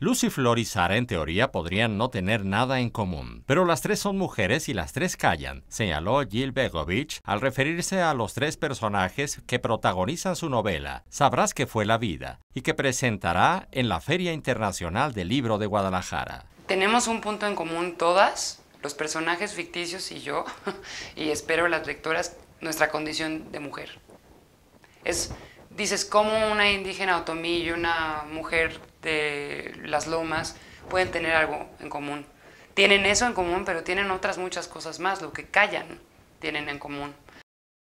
Lucy, Flor y Sara en teoría podrían no tener nada en común, pero las tres son mujeres y las tres callan, señaló Jill Begovich al referirse a los tres personajes que protagonizan su novela, Sabrás que fue la vida, y que presentará en la Feria Internacional del Libro de Guadalajara. Tenemos un punto en común todas, los personajes ficticios y yo, y espero las lectoras, nuestra condición de mujer. Es dices, ¿cómo una indígena otomí y una mujer de las lomas pueden tener algo en común? Tienen eso en común, pero tienen otras muchas cosas más, lo que callan tienen en común.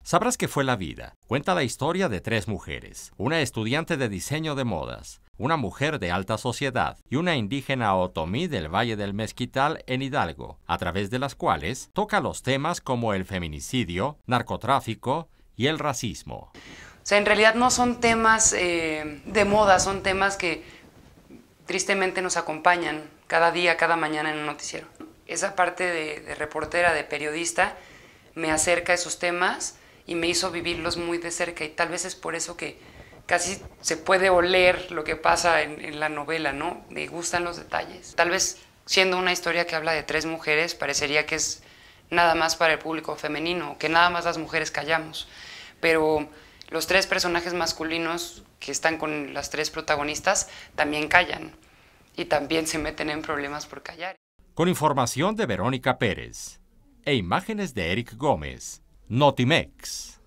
Sabrás que fue la vida. Cuenta la historia de tres mujeres, una estudiante de diseño de modas, una mujer de alta sociedad y una indígena otomí del Valle del Mezquital en Hidalgo, a través de las cuales toca los temas como el feminicidio, narcotráfico y el racismo. O sea, en realidad no son temas eh, de moda, son temas que tristemente nos acompañan cada día, cada mañana en el noticiero. Esa parte de, reportera, de periodista, me acerca a esos temas y me hizo vivirlos muy de cerca y tal vez es por eso que casi se puede oler lo que pasa en, en, la novela, ¿no? Me gustan los detalles. Tal vez siendo una historia que habla de tres mujeres, parecería que es nada más para el público femenino, que nada más las mujeres callamos, pero los tres personajes masculinos que están con las tres protagonistas también callan y también se meten en problemas por callar. Con información de Verónica Pérez e imágenes de Eric Gómez, Notimex.